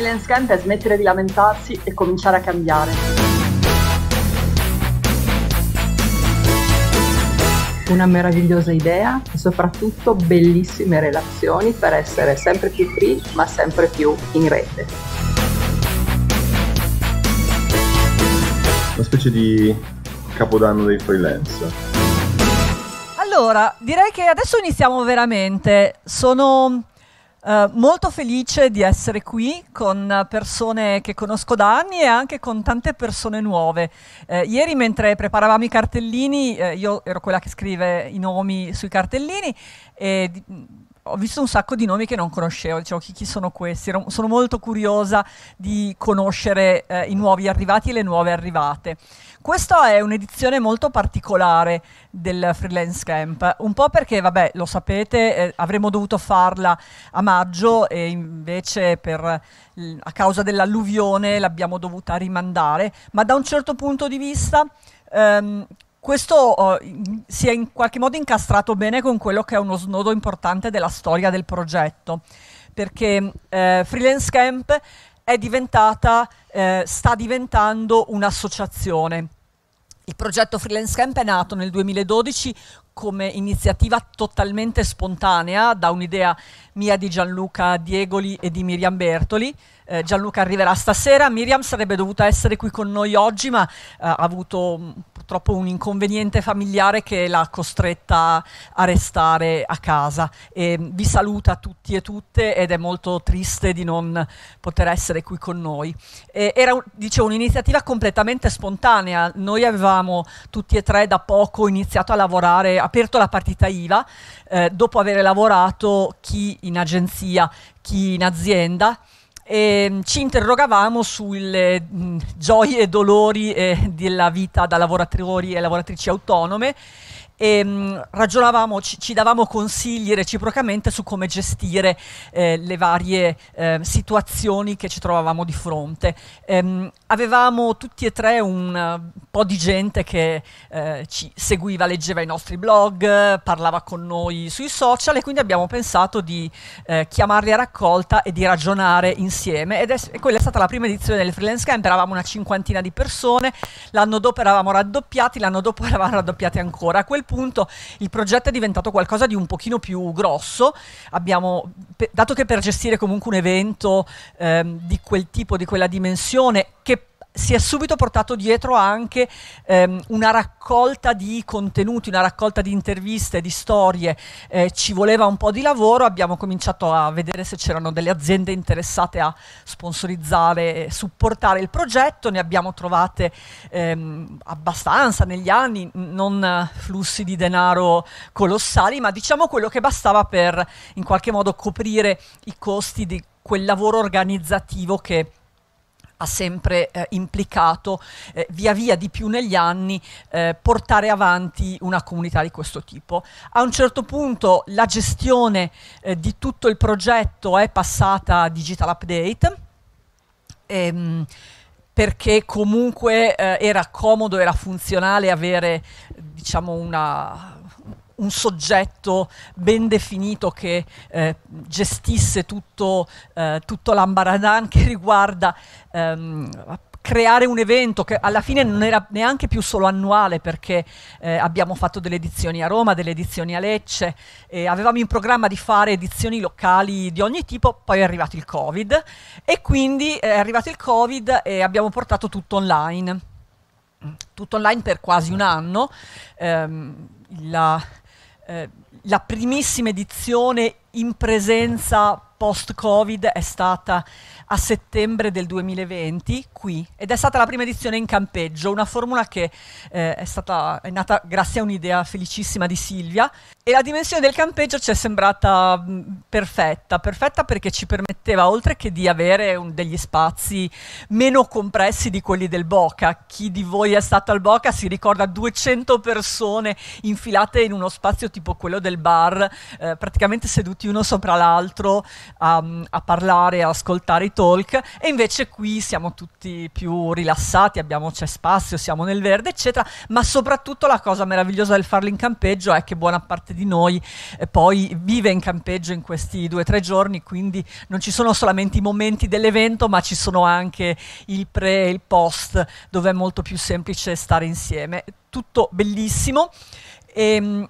freelance camp è smettere di lamentarsi e cominciare a cambiare. Una meravigliosa idea e soprattutto bellissime relazioni per essere sempre più free ma sempre più in rete. Una specie di capodanno dei freelance. Allora, direi che adesso iniziamo veramente. Sono eh, molto felice di essere qui con persone che conosco da anni e anche con tante persone nuove. Uh, ieri mentre preparavamo i cartellini, uh, io ero quella che scrive i nomi sui cartellini e ho visto un sacco di nomi che non conoscevo, dicevo chi, chi sono questi, Ero, sono molto curiosa di conoscere i nuovi arrivati e le nuove arrivate. Questa è un'edizione molto particolare del Freelance Camp, un po' perché, vabbè, lo sapete, eh, avremmo dovuto farla a maggio e invece per, mm, a causa dell'alluvione l'abbiamo dovuta rimandare, ma da un certo punto di vista... Ehm, questo eh, si è in qualche modo incastrato bene con quello che è uno snodo importante della storia del progetto, perché eh, Freelance Camp diventata, eh, sta diventando un'associazione. Il progetto Freelance Camp è nato nel 2012 come iniziativa totalmente spontanea da un'idea mia di Gianluca Diegoli e di Miriam Bertoli, eh, Gianluca arriverà stasera. Miriam sarebbe dovuta essere qui con noi oggi, ma eh, ha avuto mm, purtroppo un inconveniente familiare che l'ha costretta a restare a casa. E, mm, vi saluta tutti e tutte ed è molto triste di non poter essere qui con noi. E, era dicevo, un'iniziativa completamente spontanea. Noi avevamo tutti e tre da poco iniziato a lavorare, aperto la partita IVA, eh, dopo aver lavorato chi in agenzia, chi in azienda eh, ci interrogavamo sulle mh, gioie e dolori eh, della vita da lavoratori e lavoratrici autonome e ehm, mh, ragionavamo, ci, ci, davamo consigli reciprocamente su come gestire eh, le varie eh, situazioni che ci trovavamo di fronte. Ehm, avevamo tutti e tre un po' di gente che eh, ci seguiva, leggeva i nostri blog, parlava con noi sui social e quindi abbiamo pensato di eh, chiamarli a raccolta e di ragionare insieme. Ed è, e quella è stata la prima edizione del Freelance Camp, eravamo una cinquantina di persone, l'anno dopo eravamo raddoppiati, l'anno dopo eravamo raddoppiati ancora. A quel appunto il progetto è diventato qualcosa di un pochino più grosso, abbiamo, dato che per gestire comunque un evento ehm, di quel tipo, di quella dimensione, che si è subito portato dietro anche ehm, una raccolta di contenuti, una raccolta di interviste, di storie. Eh, ci voleva un po' di lavoro, abbiamo cominciato a vedere se c'erano delle aziende interessate a sponsorizzare e supportare il progetto, ne abbiamo trovate ehm, abbastanza negli anni, non flussi di denaro colossali, ma diciamo quello che bastava per in qualche modo coprire i costi di quel lavoro organizzativo che ha sempre eh, implicato eh, via via di più negli anni eh, portare avanti una comunità di questo tipo. A un certo punto la gestione eh, di tutto il progetto è passata a digital update. Ehm, perché comunque eh, era comodo, era funzionale avere diciamo, una, un soggetto ben definito che eh, gestisse tutto, eh, tutto l'ambaradan che riguarda ehm, creare un evento che alla fine non era neanche più solo annuale perché eh, abbiamo fatto delle edizioni a Roma, delle edizioni a Lecce, e avevamo in programma di fare edizioni locali di ogni tipo, poi è arrivato il Covid e quindi è arrivato il Covid e abbiamo portato tutto online, tutto online per quasi un anno. Ehm, la, eh, la primissima edizione in presenza post-Covid è stata a settembre del 2020 qui ed è stata la prima edizione in campeggio, una formula che eh, è, stata, è nata grazie a un'idea felicissima di Silvia e la dimensione del campeggio ci è sembrata mh, mm, perfetta, perfetta perché ci permetteva, oltre che di avere un, degli spazi meno compressi di quelli del Boca, chi di voi è stato al Boca si ricorda 200 persone infilate in uno spazio tipo quello del bar, eh, praticamente seduti uno sopra l'altro a, mm, a parlare, a ascoltare i talk, e invece qui siamo tutti più rilassati, abbiamo, c'è spazio, siamo nel verde, eccetera, ma soprattutto la cosa meravigliosa del farlo in campeggio è che buona parte parte di noi eh, poi vive in campeggio in questi due o tre giorni, quindi non ci sono solamente i momenti dell'evento, ma ci sono anche il pre e il post, dove è molto più semplice stare insieme. Tutto bellissimo. E, ehm,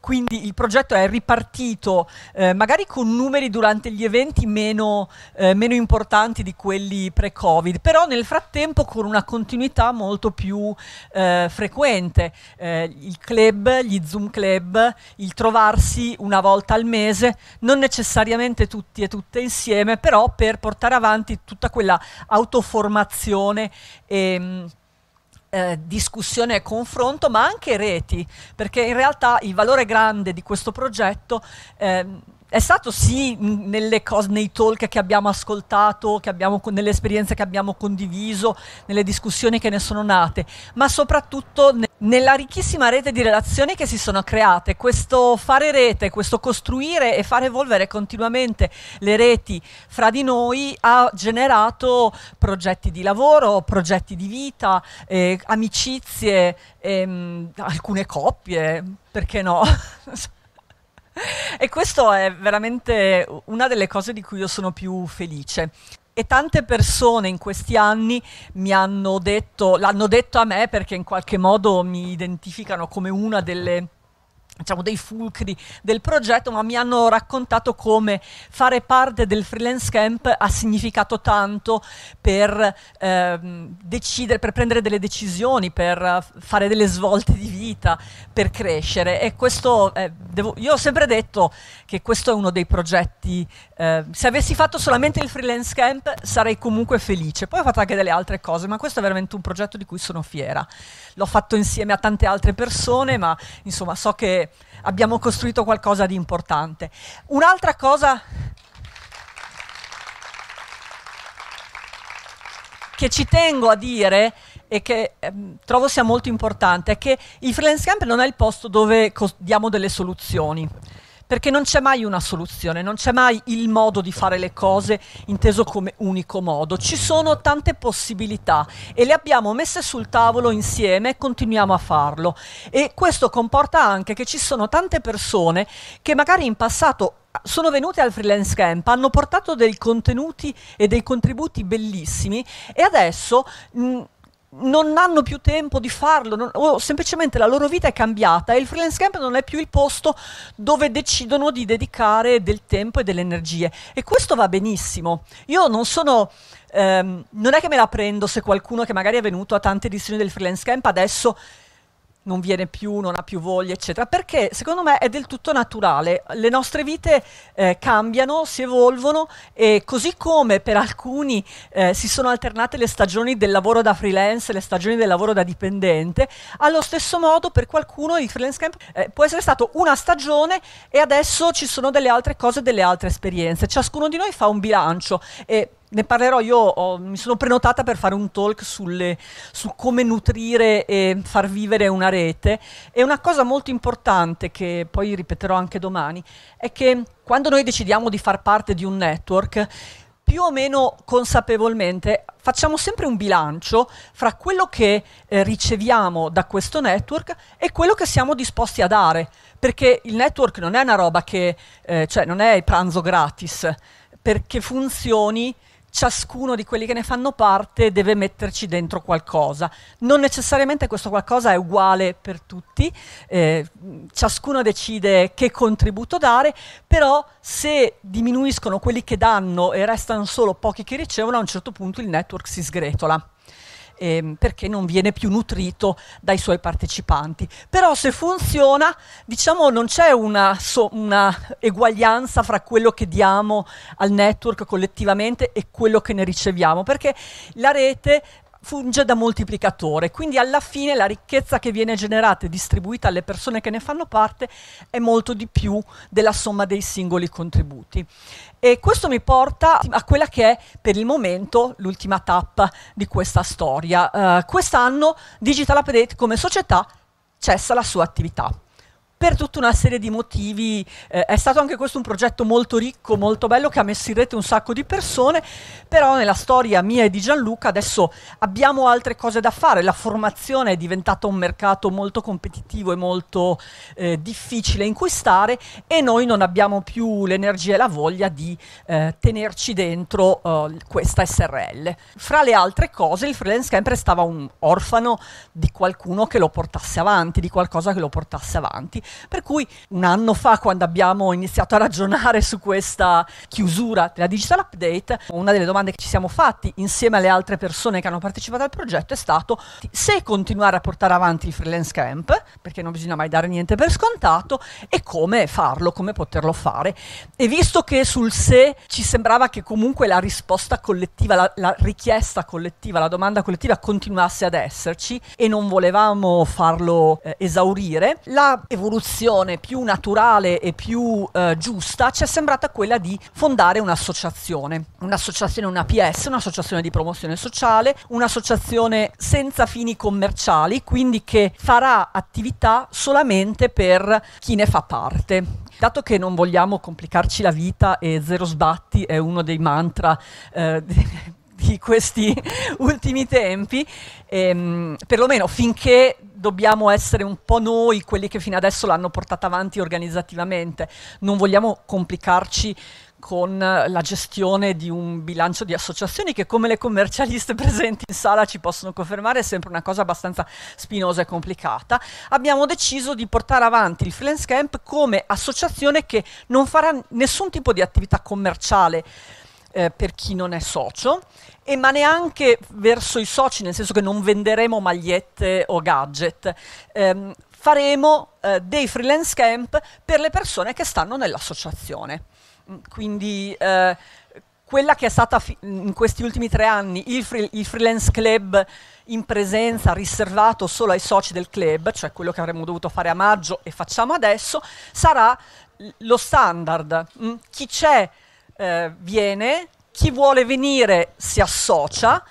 quindi il progetto è ripartito eh, magari con numeri durante gli eventi meno, eh, meno importanti di quelli pre-Covid, però nel frattempo con una continuità molto più eh, frequente. Eh, il club, gli Zoom club, il trovarsi una volta al mese, non necessariamente tutti e tutte insieme, però per portare avanti tutta quella autoformazione e ehm, eh, discussione e confronto, ma anche reti, perché in realtà il valore grande di questo progetto eh, è stato sì mm, nelle cose, nei talk che abbiamo ascoltato, che abbiamo, nelle esperienze che abbiamo condiviso, nelle discussioni che ne sono nate, ma soprattutto nel nella ricchissima rete di relazioni che si sono create, questo fare rete, questo costruire e far evolvere continuamente le reti fra di noi ha generato progetti di lavoro, progetti di vita, eh, amicizie, ehm, alcune coppie, perché no? e questo è veramente una delle cose di cui io sono più felice e tante persone in questi anni mi hanno detto, l'hanno detto a me perché in qualche modo mi identificano come una delle diciamo, dei fulcri del progetto, ma mi hanno raccontato come fare parte del freelance camp ha significato tanto per eh, decidere, per prendere delle decisioni, per eh, fare delle svolte di vita, per crescere. E questo, eh, devo, io ho sempre detto che questo è uno dei progetti, eh, se avessi fatto solamente il freelance camp sarei comunque felice. Poi ho fatto anche delle altre cose, ma questo è veramente un progetto di cui sono fiera. L'ho fatto insieme a tante altre persone, ma insomma so che abbiamo costruito qualcosa di importante. Un'altra cosa che ci tengo a dire e che ehm, trovo sia molto importante è che il freelance camp non è il posto dove diamo delle soluzioni perché non c'è mai una soluzione, non c'è mai il modo di fare le cose inteso come unico modo. Ci sono tante possibilità e le abbiamo messe sul tavolo insieme e continuiamo a farlo. E questo comporta anche che ci sono tante persone che magari in passato ah, sono venute al freelance camp, hanno portato dei contenuti e dei contributi bellissimi e adesso mh, non hanno più tempo di farlo, non, o semplicemente la loro vita è cambiata e il freelance camp non è più il posto dove decidono di dedicare del tempo e delle energie. E questo va benissimo. Io non sono... Ehm, non è che me la prendo se qualcuno che magari è venuto a tante edizioni del freelance camp adesso non viene più, non ha più voglia, eccetera, perché secondo me è del tutto naturale. Le nostre vite eh, cambiano, si evolvono e così come per alcuni eh, si sono alternate le stagioni del lavoro da freelance, le stagioni del lavoro da dipendente, allo stesso modo per qualcuno il freelance camp eh, può essere stato una stagione e adesso ci sono delle altre cose, delle altre esperienze. Ciascuno di noi fa un bilancio e ne parlerò io, ho, mi sono prenotata per fare un talk sulle, su come nutrire e far vivere una rete e una cosa molto importante che poi ripeterò anche domani è che quando noi decidiamo di far parte di un network, più o meno consapevolmente facciamo sempre un bilancio fra quello che eh, riceviamo da questo network e quello che siamo disposti a dare, perché il network non è una roba che, eh, cioè non è pranzo gratis, perché funzioni ciascuno di quelli che ne fanno parte deve metterci dentro qualcosa. Non necessariamente questo qualcosa è uguale per tutti, eh, ciascuno decide che contributo dare, però se diminuiscono quelli che danno e restano solo pochi che ricevono, a un certo punto il network si sgretola ehm, perché non viene più nutrito dai suoi partecipanti. Però se funziona, diciamo, non c'è una, so, una eguaglianza fra quello che diamo al network collettivamente e quello che ne riceviamo, perché la rete funge da moltiplicatore, quindi alla fine la ricchezza che viene generata e distribuita alle persone che ne fanno parte è molto di più della somma dei singoli contributi. E questo mi porta a quella che è per il momento l'ultima tappa di questa storia. Uh, quest'anno Digital Update come società cessa la sua attività per tutta una serie di motivi. Eh, è stato anche questo un progetto molto ricco, molto bello, che ha messo in rete un sacco di persone, però nella storia mia e di Gianluca adesso abbiamo altre cose da fare. La formazione è diventata un mercato molto competitivo e molto eh, difficile in cui stare e noi non abbiamo più l'energia e la voglia di eh, tenerci dentro eh, questa SRL. Fra le altre cose il freelance camp stava un orfano di qualcuno che lo portasse avanti, di qualcosa che lo portasse avanti per cui un anno fa, quando abbiamo iniziato a ragionare su questa chiusura della digital update, una delle domande che ci siamo fatti insieme alle altre persone che hanno partecipato al progetto è stato se continuare a portare avanti il freelance camp, perché non bisogna mai dare niente per scontato, e come farlo, come poterlo fare. E visto che sul se ci sembrava che comunque la risposta collettiva, la, la richiesta collettiva, la domanda collettiva continuasse ad esserci e non volevamo farlo eh, esaurire, la evoluzione soluzione più naturale e più eh, giusta ci è sembrata quella di fondare un'associazione, un'associazione, una PS, un'associazione di promozione sociale, un'associazione senza fini commerciali, quindi che farà attività solamente per chi ne fa parte. Dato che non vogliamo complicarci la vita e zero sbatti è uno dei mantra eh, di questi ultimi tempi, ehm, perlomeno finché dobbiamo essere un po' noi quelli che fino adesso l'hanno portata avanti organizzativamente. Non vogliamo complicarci con la gestione di un bilancio di associazioni che come le commercialiste presenti in sala ci possono confermare è sempre una cosa abbastanza spinosa e complicata, abbiamo deciso di portare avanti il freelance camp come associazione che non farà nessun tipo di attività commerciale eh, per chi non è socio, e ma neanche verso i soci, nel senso che non venderemo magliette o gadget. Ehm, faremo eh, dei freelance camp per le persone che stanno nell'associazione. Mm, quindi eh, quella che è stata in questi ultimi tre anni il, free il, freelance club in presenza riservato solo ai soci del club, cioè quello che avremmo dovuto fare a maggio e facciamo adesso, sarà lo standard. Mm? Chi c'è eh, viene, chi vuole venire si associa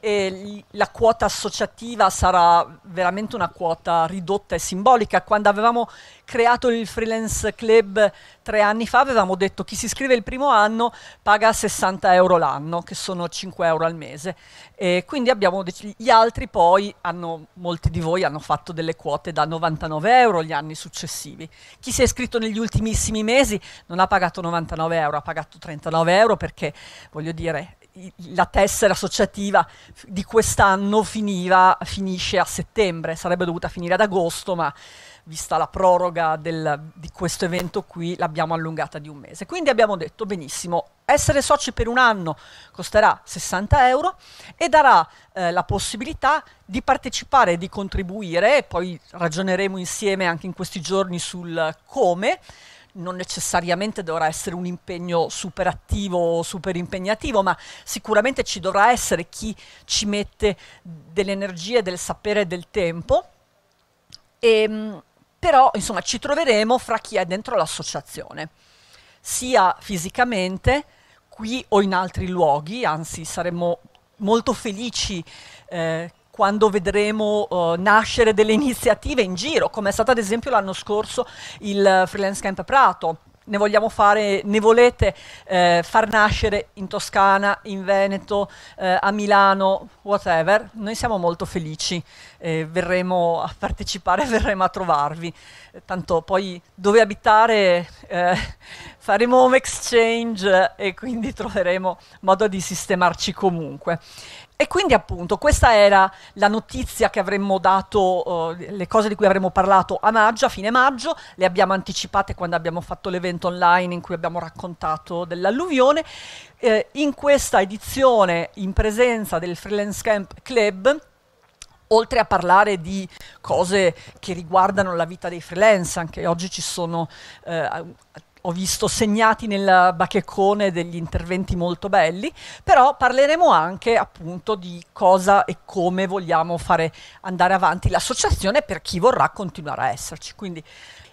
e la quota associativa sarà veramente una quota ridotta e simbolica. Quando avevamo creato il freelance club tre anni fa avevamo detto chi si iscrive il primo anno paga 60 euro l'anno, che sono 5 euro al mese. E quindi abbiamo deciso, gli altri poi, hanno, molti di voi hanno fatto delle quote da 99 euro gli anni successivi. Chi si è iscritto negli ultimissimi mesi non ha pagato 99 euro, ha pagato 39 euro perché, voglio dire, la tessera associativa di quest'anno finiva, finisce a settembre, sarebbe dovuta finire ad agosto, ma vista la proroga del, di questo evento qui l'abbiamo allungata di un mese. Quindi abbiamo detto benissimo, essere soci per un anno costerà 60 euro e darà eh, la possibilità di partecipare e di contribuire, poi ragioneremo insieme anche in questi giorni sul come, non necessariamente dovrà essere un impegno super attivo o super impegnativo, ma sicuramente ci dovrà essere chi ci mette delle energie, del sapere e del tempo. E, ehm, però insomma ci troveremo fra chi è dentro l'associazione, sia fisicamente qui o in altri luoghi, anzi saremmo molto felici eh, quando vedremo uh, nascere delle iniziative in giro, come è stato ad esempio l'anno scorso il Freelance Camp Prato. Ne, fare, ne volete eh, far nascere in Toscana, in Veneto, eh, a Milano, whatever. Noi siamo molto felici, eh, verremo a partecipare, verremo a trovarvi. tanto poi dove abitare eh, faremo home exchange e quindi troveremo modo di sistemarci comunque. E quindi appunto questa era la notizia che avremmo dato, uh, le cose di cui avremmo parlato a maggio, a fine maggio, le abbiamo anticipate quando abbiamo fatto l'evento online in cui abbiamo raccontato dell'alluvione. Eh, in questa edizione, in presenza del Freelance Camp Club, oltre a parlare di cose che riguardano la vita dei freelance, anche oggi ci sono eh, ho visto segnati nel bacheccone degli interventi molto belli, però parleremo anche appunto di cosa e come vogliamo fare andare avanti l'associazione per chi vorrà continuare a esserci. Quindi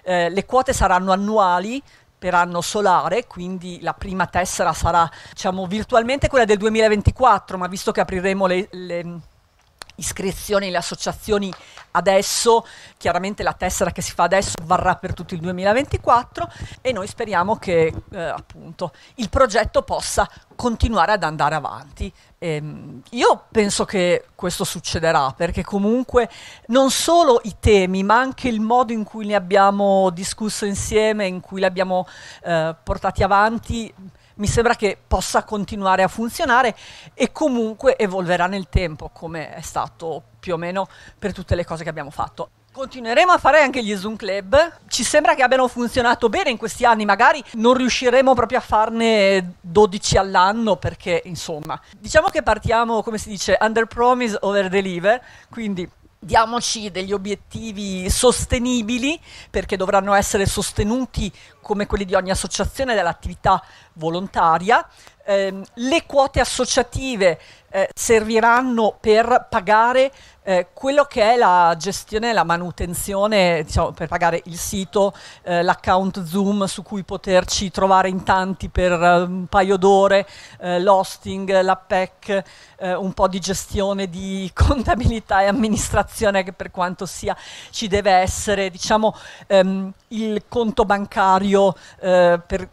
eh, le quote saranno annuali per anno solare, quindi la prima tessera sarà diciamo virtualmente quella del 2024, ma visto che apriremo le, le iscrizioni alle associazioni adesso, chiaramente la tessera che si fa adesso varrà per tutto il 2024 e noi speriamo che eh, appunto il progetto possa continuare ad andare avanti. Ehm, io penso che questo succederà perché comunque non solo i temi ma anche il modo in cui li abbiamo discusso insieme, in cui li abbiamo eh, portati avanti mi sembra che possa continuare a funzionare e comunque evolverà nel tempo, come è stato più o meno per tutte le cose che abbiamo fatto. Continueremo a fare anche gli Zoom Club, ci sembra che abbiano funzionato bene in questi anni, magari non riusciremo proprio a farne 12 all'anno perché insomma, diciamo che partiamo come si dice under promise over deliver, quindi diamoci degli obiettivi sostenibili perché dovranno essere sostenuti come quelli di ogni associazione dell'attività volontaria, eh, le quote associative eh, serviranno per pagare eh, quello che è la gestione, la manutenzione, diciamo, per pagare il sito, eh, l'account Zoom su cui poterci trovare in tanti per eh, un paio d'ore, eh, l'hosting, la PEC, un po' di gestione di contabilità e amministrazione che per quanto sia ci deve essere, diciamo, ehm, il conto bancario per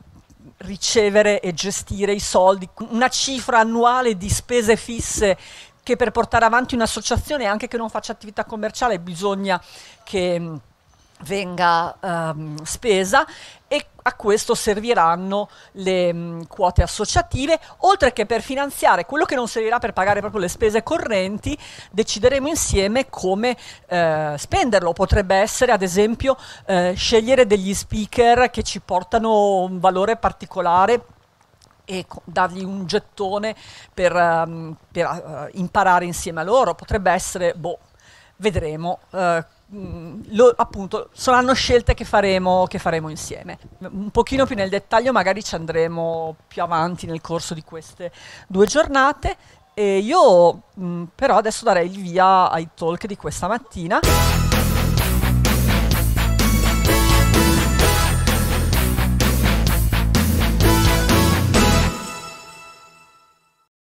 ricevere e gestire i soldi, una cifra annuale di spese fisse che per portare avanti un'associazione, anche che non faccia attività commerciale, bisogna che venga ehm, spesa e a questo serviranno le mh, mm, quote associative, oltre che per finanziare quello che non servirà per pagare proprio le spese correnti, decideremo insieme come eh, spenderlo. Potrebbe essere, ad esempio, eh, scegliere degli speaker che ci portano un valore particolare e dargli un gettone per, um, per uh, imparare insieme a loro. Potrebbe essere, boh, vedremo. Uh, Mm, lo, appunto, saranno scelte che faremo, che faremo insieme. Un pochino più nel dettaglio magari ci andremo più avanti nel corso di queste due giornate. E io mh, mm, però adesso darei il via ai talk di questa mattina.